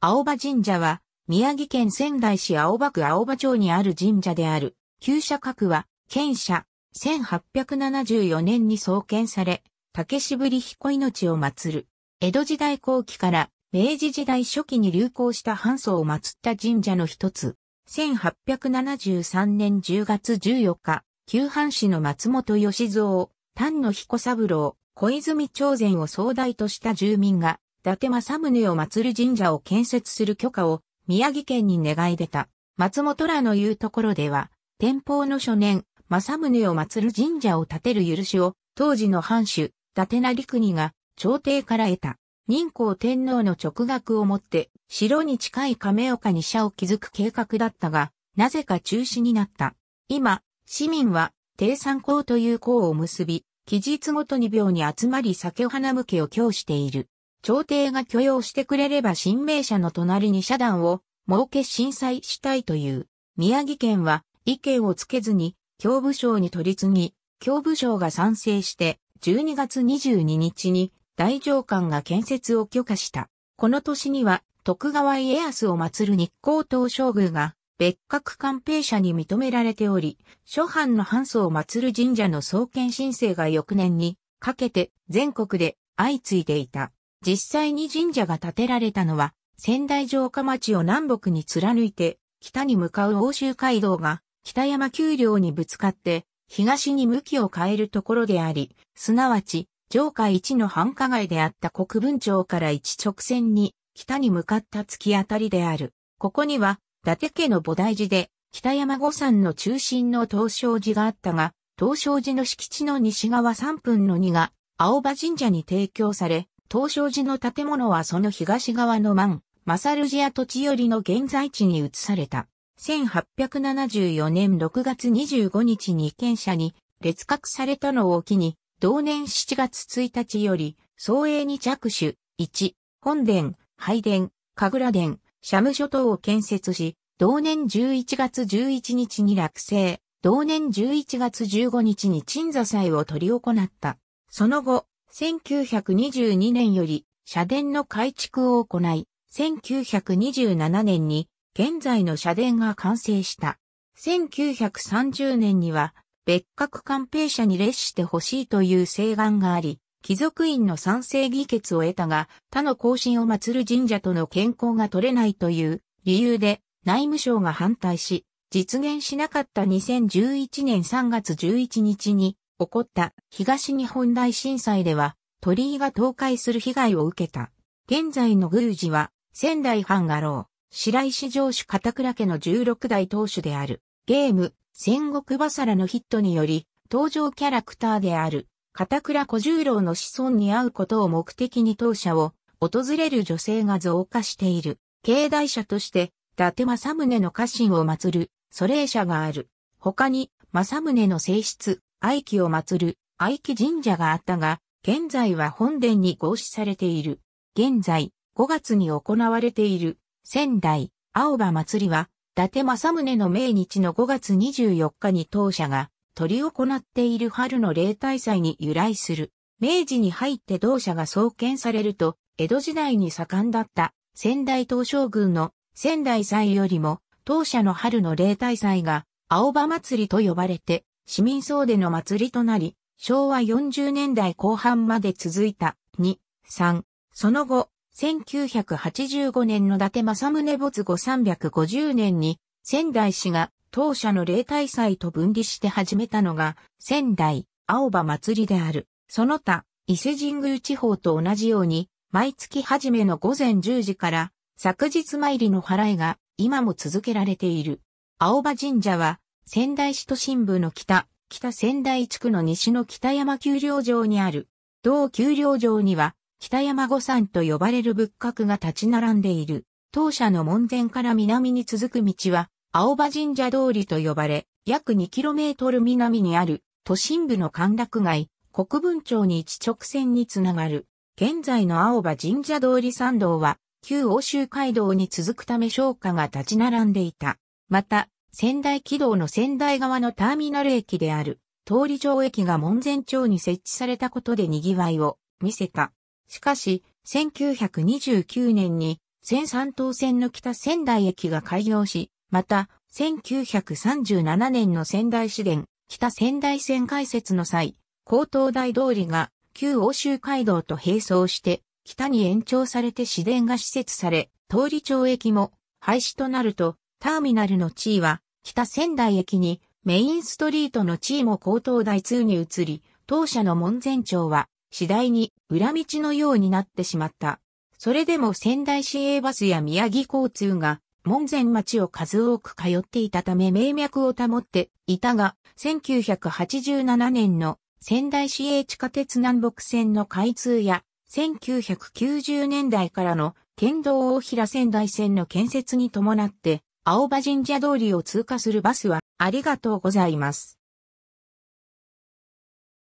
青葉神社は、宮城県仙台市青葉区青葉町にある神社である、旧社格は、県社、1874年に創建され、竹しぶり彦命を祀る。江戸時代後期から明治時代初期に流行した半祖を祀った神社の一つ。1873年10月14日、旧藩士の松本義蔵、丹野彦三郎、小泉朝鮮を総大とした住民が、伊達政宗を祭る神社を建設する許可を宮城県に願い出た。松本らの言うところでは、天保の初年、政宗を祭る神社を建てる許しを、当時の藩主、伊達成国が、朝廷から得た。任皇天皇の直学をもって、城に近い亀岡に社を築く計画だったが、なぜか中止になった。今、市民は、低参考という項を結び、期日ごとに廟に集まり酒花向けを供している。朝廷が許容してくれれば新名社の隣に社団を設け震災したいという。宮城県は意見をつけずに教部省に取り次ぎ、教部省が賛成して12月22日に大上官が建設を許可した。この年には徳川家康を祀る日光東照宮が別格官兵社に認められており、諸藩の藩祖を祀る神社の創建申請が翌年にかけて全国で相次いでいた。実際に神社が建てられたのは、仙台城下町を南北に貫いて、北に向かう欧州街道が、北山丘陵にぶつかって、東に向きを変えるところであり、すなわち、城下一の繁華街であった国分町から一直線に、北に向かった突き当たりである。ここには、伊達家の菩提寺で、北山御山の中心の東照寺があったが、東照寺の敷地の西側3分の2が、青葉神社に提供され、東照寺の建物はその東側の万、マサルジア土地寄りの現在地に移された。1874年6月25日に県者に列格されたのを機に、同年7月1日より、総営に着手、1、本殿、拝殿、神楽殿、社務所等を建設し、同年11月11日に落成、同年11月15日に鎮座祭を取り行った。その後、1922年より社殿の改築を行い、1927年に現在の社殿が完成した。1930年には別格官兵社に列してほしいという請願があり、貴族院の賛成議決を得たが、他の更進を祀る神社との健康が取れないという理由で内務省が反対し、実現しなかった2011年3月11日に起こった東日本大震災では鳥居が倒壊する被害を受けた。現在の宮司は仙台藩画廊、白石城主片倉家の16代当主である。ゲーム、戦国バサラのヒットにより、登場キャラクターである、片倉小十郎の子孫に会うことを目的に当社を訪れる女性が増加している。境内者として、伊達政宗の家臣を祀る、祖霊者がある。他に、政宗の性質、愛機を祀る愛機神社があったが、現在は本殿に合祀されている。現在、5月に行われている仙台青葉祭りは、伊達政宗の命日の5月24日に当社が取り行っている春の例大祭に由来する。明治に入って同社が創建されると、江戸時代に盛んだった仙台東照宮の仙台祭よりも当社の春の例大祭が青葉祭りと呼ばれて市民総出の祭りとなり、昭和40年代後半まで続いた、2、3。その後、1985年の伊達政宗没後350年に、仙台市が当社の例大祭と分離して始めたのが、仙台、青葉祭りである。その他、伊勢神宮地方と同じように、毎月初めの午前10時から、昨日参りの払いが今も続けられている。青葉神社は仙台市都心部の北、北仙台地区の西の北山丘陵城にある。同丘陵城には、北山五山と呼ばれる仏閣が立ち並んでいる。当社の門前から南に続く道は、青葉神社通りと呼ばれ、約 2km 南にある、都心部の歓楽街、国分町に一直線につながる。現在の青葉神社通り参道は、旧欧州街道に続くため商家が立ち並んでいた。また、仙台軌道の仙台側のターミナル駅である、通り上駅が門前町に設置されたことで賑わいを見せた。しかし、1929年に、仙三島線の北仙台駅が開業し、また、1937年の仙台市電、北仙台線開設の際、高等大通りが旧欧州街道と並走して、北に延長されて市電が施設され、通り町駅も廃止となると、ターミナルの地位は北仙台駅にメインストリートの地位も高等台通に移り、当社の門前町は次第に裏道のようになってしまった。それでも仙台市営バスや宮城交通が門前町を数多く通っていたため名脈を保っていたが、1987年の仙台市営地下鉄南北線の開通や、1990年代からの県道大平仙台線の建設に伴って、青葉神社通りを通過するバスはありがとうございます。